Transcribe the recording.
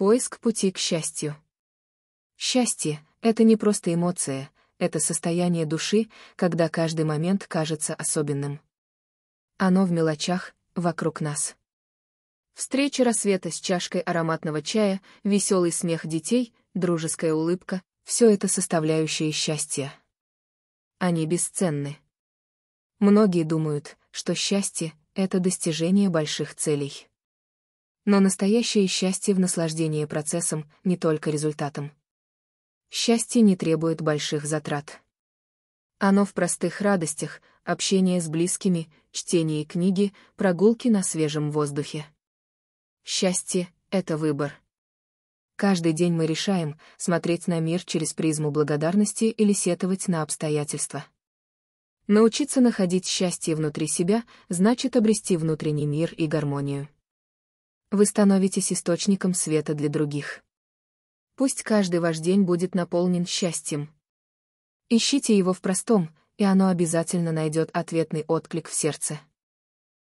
Поиск пути к счастью. Счастье — это не просто эмоция, это состояние души, когда каждый момент кажется особенным. Оно в мелочах, вокруг нас. Встреча рассвета с чашкой ароматного чая, веселый смех детей, дружеская улыбка — все это составляющие счастья. Они бесценны. Многие думают, что счастье — это достижение больших целей. Но настоящее счастье в наслаждении процессом, не только результатом. Счастье не требует больших затрат. Оно в простых радостях, общении с близкими, чтении книги, прогулки на свежем воздухе. Счастье — это выбор. Каждый день мы решаем, смотреть на мир через призму благодарности или сетовать на обстоятельства. Научиться находить счастье внутри себя значит обрести внутренний мир и гармонию. Вы становитесь источником света для других. Пусть каждый ваш день будет наполнен счастьем. Ищите его в простом, и оно обязательно найдет ответный отклик в сердце.